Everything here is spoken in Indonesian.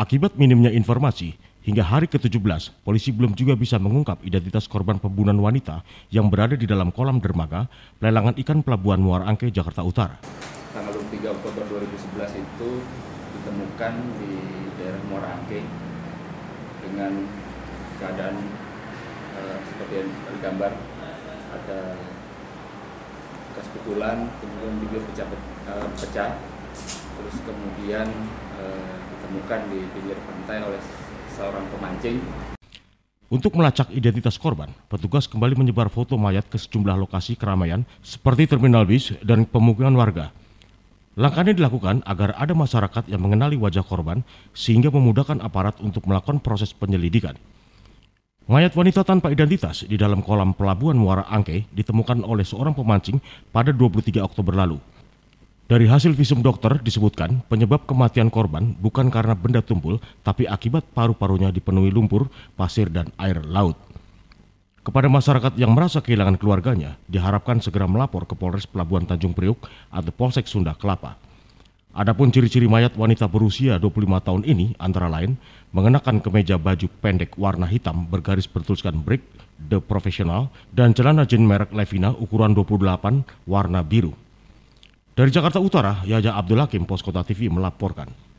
Akibat minimnya informasi, hingga hari ke-17, polisi belum juga bisa mengungkap identitas korban pembunuhan wanita yang berada di dalam kolam dermaga pelelangan ikan Pelabuhan Muara Angke, Jakarta Utara. Tanggal 3 Oktober 2011 itu ditemukan di daerah Muara Angke dengan keadaan uh, seperti yang tergambar ada bekas pukulan, kemudian bibir pecah, eh, pecah, terus kemudian uh, ditemukan di pinggir pantai oleh seorang pemancing. Untuk melacak identitas korban, petugas kembali menyebar foto mayat ke sejumlah lokasi keramaian seperti terminal bis dan pemukiman warga. Langkah ini dilakukan agar ada masyarakat yang mengenali wajah korban sehingga memudahkan aparat untuk melakukan proses penyelidikan. Mayat wanita tanpa identitas di dalam kolam pelabuhan Muara Angke ditemukan oleh seorang pemancing pada 23 Oktober lalu. Dari hasil visum dokter disebutkan penyebab kematian korban bukan karena benda tumpul, tapi akibat paru-parunya dipenuhi lumpur, pasir, dan air laut. Kepada masyarakat yang merasa kehilangan keluarganya, diharapkan segera melapor ke Polres Pelabuhan Tanjung Priuk atau Polsek Sunda Kelapa. Adapun ciri-ciri mayat wanita berusia 25 tahun ini antara lain mengenakan kemeja baju pendek warna hitam bergaris bertuliskan Brick, The Professional, dan celana jean merek Levina ukuran 28 warna biru. Dari Jakarta Utara, Yaja Abdul Hakim, Pos TV melaporkan.